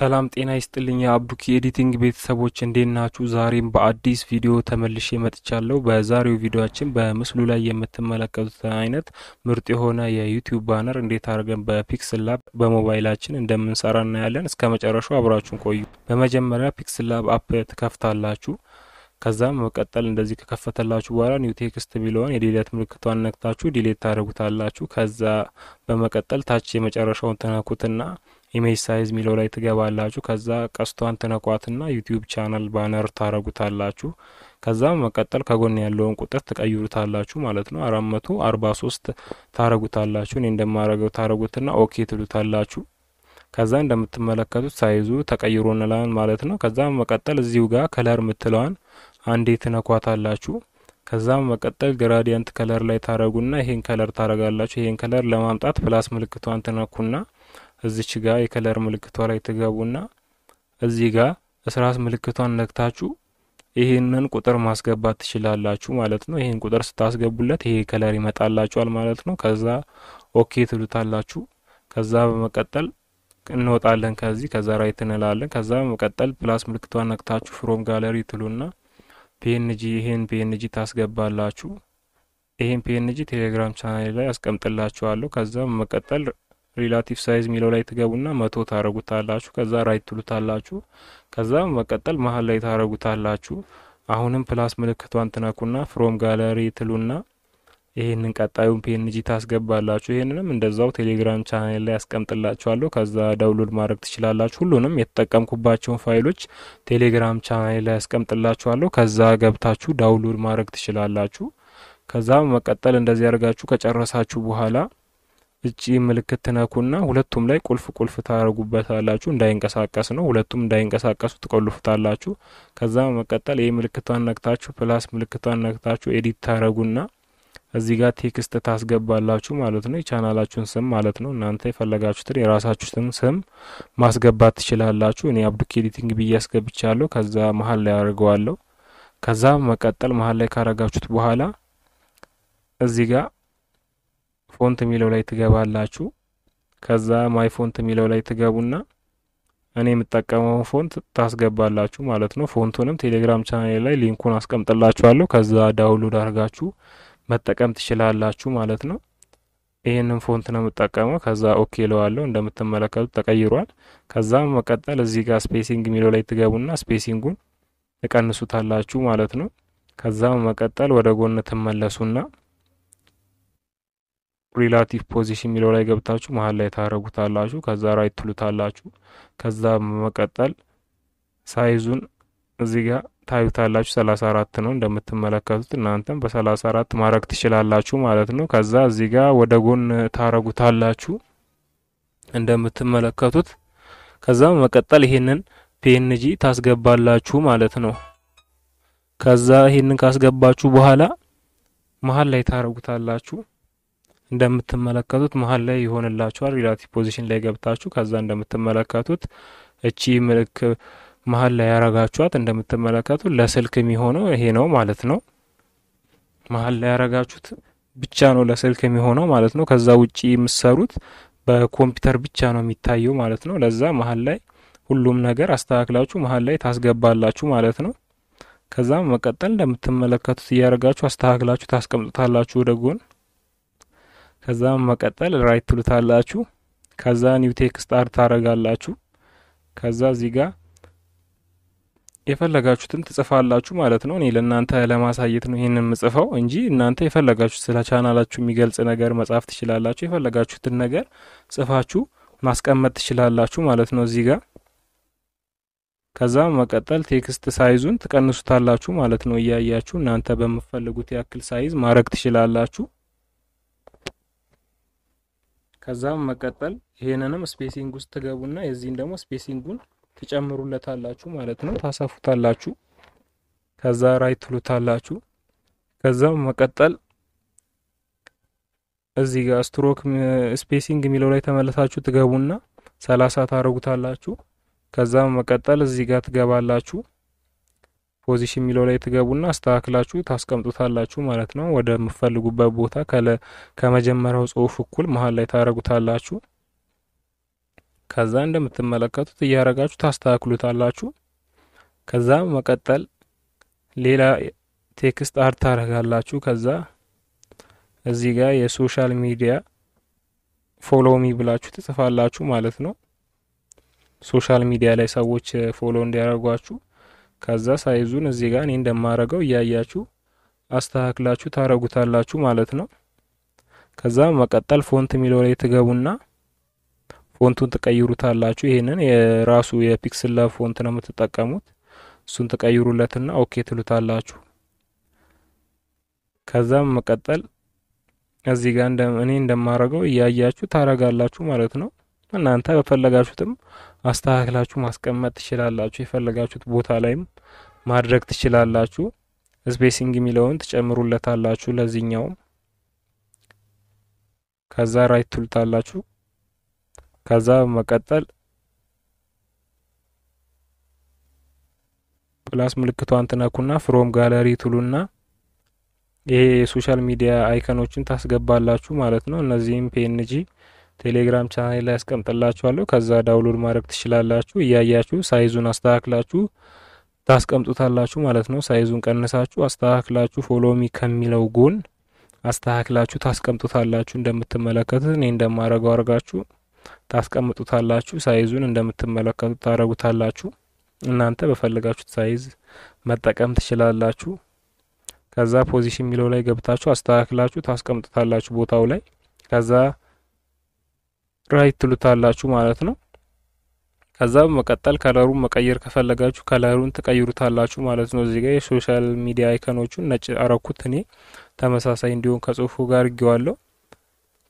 ሰላም ጤና ይስጥልኝ የአብዱኪ ኤዲቲንግ ቤተሰቦች እንዴት ናችሁ? ዛሬም በአዲስ ቪዲዮ ተመልሼ መጥቻለሁ። በዛሬው ቪዲዮችን በምስሉ ላይ የምትመለከቱት አይነት ምርጥ የሆነ የዩቲዩብ ባነር እንዴት አድርገን በፒክስል ላብ በሞባይላችን እንደምንሰራ እናያለን። እስከ መጨረሻው አብራችሁን ቆዩ። በመጀመሪያ ፒክስል ላብ አፕ ትከፍታላችሁ። ከዛም መቀጠል እንደዚህ ከከፈተላችሁ በኋላ ኒው ቴክስት ቢለውን የዲሌት ምልክቷን ነክታችሁ ዲሌት ታደርጉታላችሁ። ከዛ በመቀጠል ታች የመጨረሻውን ትነኩትና ኢሜጅ ሳይዝ የሚለው ላይ ትገባላችሁ። ከዛ ቀስቷን ትነኳትና ዩቲዩብ ቻናል ባነር ታረጉታላችሁ። ከዛ መቀጠል ከጎን ያለውን ቁጥር ትቀይሩታላችሁ ማለት ነው። አራት መቶ አርባ ሶስት ታረጉታላችሁ። እኔ እንደማረገው ታረጉትና ኦኬ ትሉታላችሁ። ከዛ እንደምትመለከቱት ሳይዙ ተቀይሮ እንላን ማለት ነው። ከዛ መቀጠል እዚሁ ጋር ከለር ምትለዋን አንዴ ትነኳታላችሁ። ከዛም መቀጠል ግራዲያንት ከለር ላይ ታረጉና ይሄን ከለር ታረጋላችሁ። ይሄን ከለር ለማምጣት ፕላስ ምልክቷን ትነኩና እዚች ጋር የከለር ምልክቷ ላይ ትገቡና እዚህ ጋር እስራት ምልክቷን ነክታችሁ ይህንን ቁጥር ማስገባት ትችላላችሁ ማለት ነው። ይህን ቁጥር ስታስገቡለት ይሄ ከለር ይመጣላችኋል ማለት ነው። ከዛ ኦኬ ትሉታላችሁ። ከዛ በመቀጠል እንወጣለን ከዚህ ከዛ ራይት እንላለን። ከዛ በመቀጠል ፕላስ ምልክቷን ነክታችሁ ፍሮም ጋለሪ ትሉና ፒኤንጂ ይህን ፒኤንጂ ታስገባላችሁ። ይህን ፒኤንጂ ቴሌግራም ቻናሌ ላይ አስቀምጥላችኋለሁ። ከዛ በመቀጠል ሪላቲቭ ሳይዝ የሚለው ላይ ትገቡና መቶ ታረጉታላችሁ። ከዛ ራይት ትሉታላችሁ። ከዛ መቀጠል መሀል ላይ ታረጉታላችሁ። አሁንም ፕላስ ምልክቷን ትነኩና ፍሮም ጋለሪ ትሉና ይህንን ቀጣዩን ፒኤንጂ ታስገባላችሁ። ይህንንም እንደዛው ቴሌግራም ቻናል ላይ ያስቀምጥላችኋለሁ። ከዛ ዳውንሎድ ማድረግ ትችላላችሁ። ሁሉንም የተጠቀምኩባቸውን ፋይሎች ቴሌግራም ቻናል ላይ ያስቀምጥላችኋለሁ። ከዛ ገብታችሁ ዳውንሎድ ማድረግ ትችላላችሁ። ከዛ መቀጠል እንደዚህ ያደርጋችሁ ከጨረሳችሁ በኋላ እጪ ምልክት ትነኩና ሁለቱም ላይ ቁልፍ ቁልፍ ታደርጉበታላችሁ። እንዳይንቀሳቀስ ነው። ሁለቱም እንዳይንቀሳቀሱ ትቆልፉታላችሁ። ከዛ መቀጠል ይህ ምልክቷን ነክታችሁ ፕላስ ምልክቷን ነክታችሁ ኤዲት ታደረጉና እዚህ ጋር ቴክስት ታስገባላችሁ ማለት ነው። የቻናላችሁን ስም ማለት ነው። እናንተ የፈለጋችሁትን የራሳችሁትን ስም ማስገባት ትችላላችሁ። እኔ አብዱክ ኤዲቲንግ ብዬ አስገብቻለሁ። ከዛ መሀል ላይ አድርገዋለሁ። ከዛ መቀጠል መሀል ላይ ካረጋችሁት በኋላ እዚህ ጋር ፎንት የሚለው ላይ ትገባላችሁ። ከዛ ማይ ፎንት የሚለው ላይ ትገቡና እኔ የምጠቀመውን ፎንት ታስገባላችሁ ማለት ነው። ፎንቱንም ቴሌግራም ቻናል ላይ ሊንኩን አስቀምጥላችኋለሁ። ከዛ ዳውንሎድ አድርጋችሁ መጠቀም ትችላላችሁ ማለት ነው። ይህንን ፎንት ነው የምጠቀመው። ከዛ ኦኬ ለዋለሁ። እንደምትመለከቱት ተቀይሯል። ከዛ መቀጠል እዚህ ጋር ስፔሲንግ የሚለው ላይ ትገቡና ስፔሲንጉን ትቀንሱታላችሁ ማለት ነው። ከዛ መቀጠል ወደ ጎን ትመለሱና ሪላቲቭ ፖዚሽን የሚለው ላይ ገብታችሁ መሀል ላይ ታረጉታላችሁ። ከዛ ራይት ትሉታላችሁ። ከዛ መቀጠል ሳይዙን እዚህ ጋር ታዩታላችሁ። ሰላሳ አራት ነው እንደምትመለከቱት። እናንተም በሰላሳ አራት ማድረግ ትችላላችሁ ማለት ነው። ከዛ እዚህ ጋር ወደ ጎን ታረጉታላችሁ እንደምትመለከቱት። ከዛ መቀጠል ይሄንን ፒኤንጂ ታስገባላችሁ ማለት ነው። ከዛ ይሄንን ካስገባችሁ በኋላ መሀል ላይ ታረጉታላችሁ እንደምትመለከቱት መሀል ላይ ይሆንላችኋል። ሪላቲቭ ፖዚሽን ላይ ገብታችሁ ከዛ እንደምትመለከቱት እቺ ምልክ መሀል ላይ ያረጋችኋት እንደምትመለከቱት ለስልክ የሚሆነው ይሄ ነው ማለት ነው። መሀል ላይ ያረጋችሁት ብቻ ነው ለስልክ የሚሆነው ማለት ነው። ከዛ ውጪ የምሰሩት በኮምፒውተር ብቻ ነው የሚታየው ማለት ነው። ለዛ መሀል ላይ ሁሉም ነገር አስተካክላችሁ መሀል ላይ ታስገባላችሁ ማለት ነው። ከዛም መቀጠል እንደምትመለከቱት እያደረጋችሁ አስተካክላችሁ ታስቀምጡታላችሁ ወደ ጎን ከዛም መቀጠል ራይት ትሉታላችሁ። ከዛ ኒው ቴክስት አድ ታረጋላችሁ። ከዛ እዚህ ጋር የፈለጋችሁትን ትጽፋላችሁ ማለት ነው። እኔ ለእናንተ ለማሳየት ነው ይህንን ምጽፈው እንጂ እናንተ የፈለጋችሁት ስለ ቻናላችሁ የሚገልጽ ነገር መጻፍ ትችላላችሁ። የፈለጋችሁትን ነገር ጽፋችሁ ማስቀመጥ ትችላላችሁ ማለት ነው እዚህ ጋር ከዛም መቀጠል ቴክስት ሳይዙን ትቀንሱታላችሁ ማለት ነው። እያያችሁ እናንተ በምፈልጉት ያክል ሳይዝ ማድረግ ትችላላችሁ። ከዛም መቀጠል ይሄንንም ስፔሲንግ ውስጥ ትገቡና የዚህን ደግሞ ስፔሲንጉን ትጨምሩለታላችሁ ማለት ነው። ታሰፉታላችሁ። ከዛ ራይት ትሉታላችሁ። ከዛም መቀጠል እዚህ ጋር ስትሮክ ስፔሲንግ የሚለው ላይ ተመለሳችሁ ትገቡና ሰላሳ ታረጉታላችሁ። ከዛም መቀጠል እዚህ ጋር ትገባላችሁ። ፖዚሽን የሚለው ላይ ትገቡና አስተካክላችሁ ታስቀምጡታላችሁ ማለት ነው። ምፈልጉበት ቦታ ከመጀመሪያው ጽሁፍ እኩል መሀል ላይ ታረጉታላችሁ። ከዛ እንደምትመለከቱት እያረጋችሁ ታስተካክሉታላችሁ። ከዛ መቀጠል ሌላ ቴክስት አርት ታረጋላችሁ። ከዛ እዚህ ጋር የሶሻል ሚዲያ ሚ ብላችሁ ትጽፋላችሁ ማለት ነው። ሶሻል ሚዲያ ላይ ሰዎች ፎሎ እንዲያደርጓችሁ ከዛ ሳይዙን እዚህ ጋር እኔ እንደማረገው እያያችሁ አስተካክላችሁ ታረጉታላችሁ ማለት ነው። ከዛ መቀጠል ፎንት የሚለው ላይ ትገቡና ፎንቱን ትቀይሩታላችሁ። ይሄንን የራሱ የፒክስል ፎንት ነው የምትጠቀሙት። እሱን ትቀይሩለትና ኦኬ ትሉታላችሁ። ከዛ መቀጠል እዚህ ጋር እኔ እንደማረገው እያያችሁ ታረጋላችሁ ማለት ነው። እናንተ በፈለጋችሁትም አስተካክላችሁ ማስቀመጥ ትችላላችሁ። የፈለጋችሁት ቦታ ላይም ማድረግ ትችላላችሁ። ስፔሲንግ የሚለውን ትጨምሩለታላችሁ ለዚህኛውም። ከዛ ራይት ቱልታላችሁ። ከዛ በመቀጠል ፕላስ ምልክቷን ትነኩና ፍሮም ጋለሪ ቱሉና ይሄ የሶሻል ሚዲያ አይከኖችን ታስገባላችሁ ማለት ነው። እነዚህም ፒኤንጂ ቴሌግራም ቻናል ላይ ያስቀምጥላችኋለሁ። ከዛ ዳውንሎድ ማድረግ ትችላላችሁ። እያያችሁ ሳይዙን አስተካክላችሁ ታስቀምጡታላችሁ ማለት ነው። ሳይዙን ቀንሳችሁ አስተካክላችሁ ፎሎሚ ከሚለው ጎን አስተካክላችሁ ታስቀምጡታላችሁ። እንደምትመለከቱት እኔ እንደማረገው አርጋችሁ ታስቀምጡታላችሁ። ሳይዙን እንደምትመለከቱት ታረጉታላችሁ። እናንተ በፈለጋችሁት ሳይዝ መጠቀም ትችላላችሁ። ከዛ ፖዚሽን የሚለው ላይ ገብታችሁ አስተካክላችሁ ታስቀምጡታላችሁ ቦታው ላይ ከዛ ራይት ትሉታላችሁ ማለት ነው። ከዛ በመቀጠል ከለሩን መቀየር ከፈለጋችሁ ከለሩን ትቀይሩታላችሁ ማለት ነው። እዚህ ጋር የሶሻል ሚዲያ አይከኖቹን ነጭ አረኩት እኔ ተመሳሳይ እንዲሆን ከጽሁፉ ጋር እጊዋለሁ።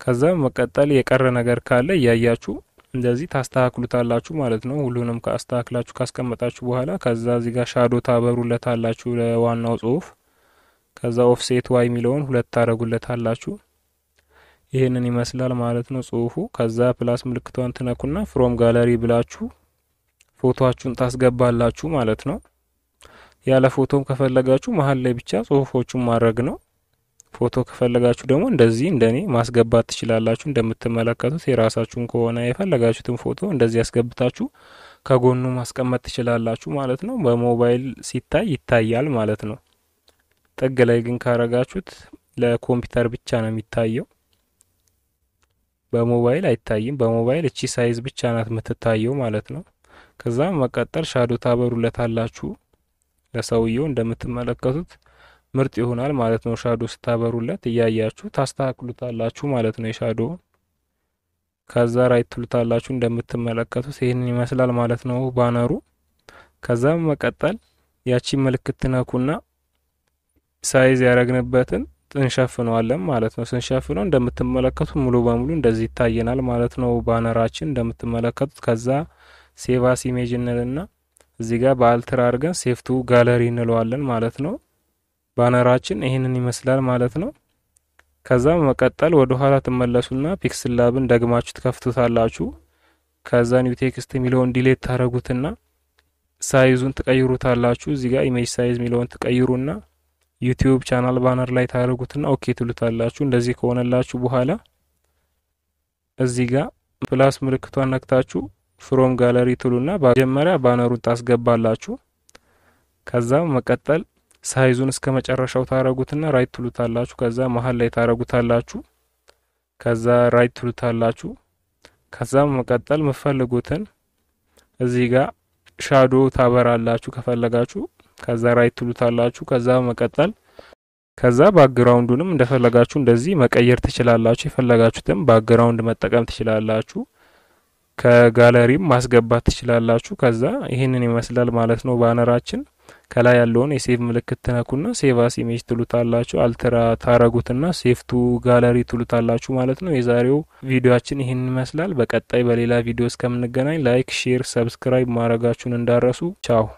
ከዛ በመቀጠል የቀረ ነገር ካለ እያያችሁ እንደዚህ ታስተካክሉታላችሁ ማለት ነው። ሁሉንም ከአስተካክላችሁ ካስቀመጣችሁ በኋላ ከዛ እዚህ ጋር ሻዶ ታበሩለታላችሁ ለዋናው ጽሁፍ። ከዛ ኦፍሴት ዋይ የሚለውን ሁለት ታደረጉለታላችሁ። ይህንን ይመስላል ማለት ነው ጽሁፉ። ከዛ ፕላስ ምልክቷን ትነኩና ፍሮም ጋለሪ ብላችሁ ፎቶችሁን ታስገባላችሁ ማለት ነው። ያለ ፎቶም ከፈለጋችሁ መሀል ላይ ብቻ ጽሁፎቹን ማድረግ ነው። ፎቶ ከፈለጋችሁ ደግሞ እንደዚህ እንደኔ ማስገባት ትችላላችሁ። እንደምትመለከቱት የራሳችሁን ከሆነ የፈለጋችሁትን ፎቶ እንደዚህ ያስገብታችሁ ከጎኑ ማስቀመጥ ትችላላችሁ ማለት ነው። በሞባይል ሲታይ ይታያል ማለት ነው። ጥግ ላይ ግን ካረጋችሁት ለኮምፒውተር ብቻ ነው የሚታየው። በሞባይል አይታይም። በሞባይል እቺ ሳይዝ ብቻ ናት የምትታየው ማለት ነው። ከዛም መቀጠል ሻዶ አላችሁ ለሰውየው እንደምትመለከቱት ምርጥ ይሆናል ማለት ነው። ሻዶ ስታበሩለት እያያችሁ ታስተካክሉታላችሁ ማለት ነው። የሻዶ ከዛ ራይት ትሉታላችሁ እንደምትመለከቱት ይህንን ይመስላል ማለት ነው ባነሩ። ከዛ መቀጠል ያቺ ምልክት ነኩና ሳይዝ ያረግንበትን እንሸፍነዋለን ማለት ነው። ስንሸፍነው እንደምትመለከቱት ሙሉ በሙሉ እንደዚህ ይታየናል ማለት ነው። ባነራችን እንደምትመለከቱት ከዛ ሴቫስ ኢሜጅ እንልና እዚህ ጋር በአልትራ አድርገን ሴፍቱ ጋለሪ እንለዋለን ማለት ነው። ባነራችን ይህንን ይመስላል ማለት ነው። ከዛ መቀጠል ወደ ኋላ ትመለሱና ፒክስል ላብን ደግማችሁ ትከፍቱታላችሁ። ከዛ ኒው ቴክስት የሚለውን ዲሌት ታደረጉትና ሳይዙን ትቀይሩታላችሁ። እዚህ ጋር ኢሜጅ ሳይዝ የሚለውን ትቀይሩና ዩቲዩብ ቻናል ባነር ላይ ታደርጉትና ኦኬ ትሉታላችሁ። እንደዚህ ከሆነላችሁ በኋላ እዚህ ጋር ፕላስ ምልክቷን ነክታችሁ ፍሮም ጋለሪ ትሉና መጀመሪያ ባነሩን ታስገባላችሁ። ከዛ መቀጠል ሳይዙን እስከ መጨረሻው ታረጉትና ራይት ትሉታላችሁ። ከዛ መሀል ላይ ታረጉታላችሁ። ከዛ ራይት ትሉታላችሁ። ከዛ መቀጠል የምፈልጉትን እዚህ ጋር ሻዶ ታበራላችሁ ከፈለጋችሁ ከዛ ራይት ትሉታላችሁ። ከዛ መቀጠል ከዛ ባክግራውንዱንም እንደፈለጋችሁ እንደዚህ መቀየር ትችላላችሁ። የፈለጋችሁትም ባክግራውንድ መጠቀም ትችላላችሁ። ከጋለሪም ማስገባት ትችላላችሁ። ከዛ ይህንን ይመስላል ማለት ነው ባነራችን። ከላይ ያለውን የሴቭ ምልክት ትነኩና ሴቭ አስ ኢሜጅ ትሉታላችሁ። አልትራ ታረጉትና ሴቭ ቱ ጋለሪ ትሉታላችሁ ማለት ነው። የዛሬው ቪዲዮችን ይህን ይመስላል። በቀጣይ በሌላ ቪዲዮ እስከምንገናኝ ላይክ፣ ሼር፣ ሰብስክራይብ ማድረጋችሁን እንዳረሱ። ቻው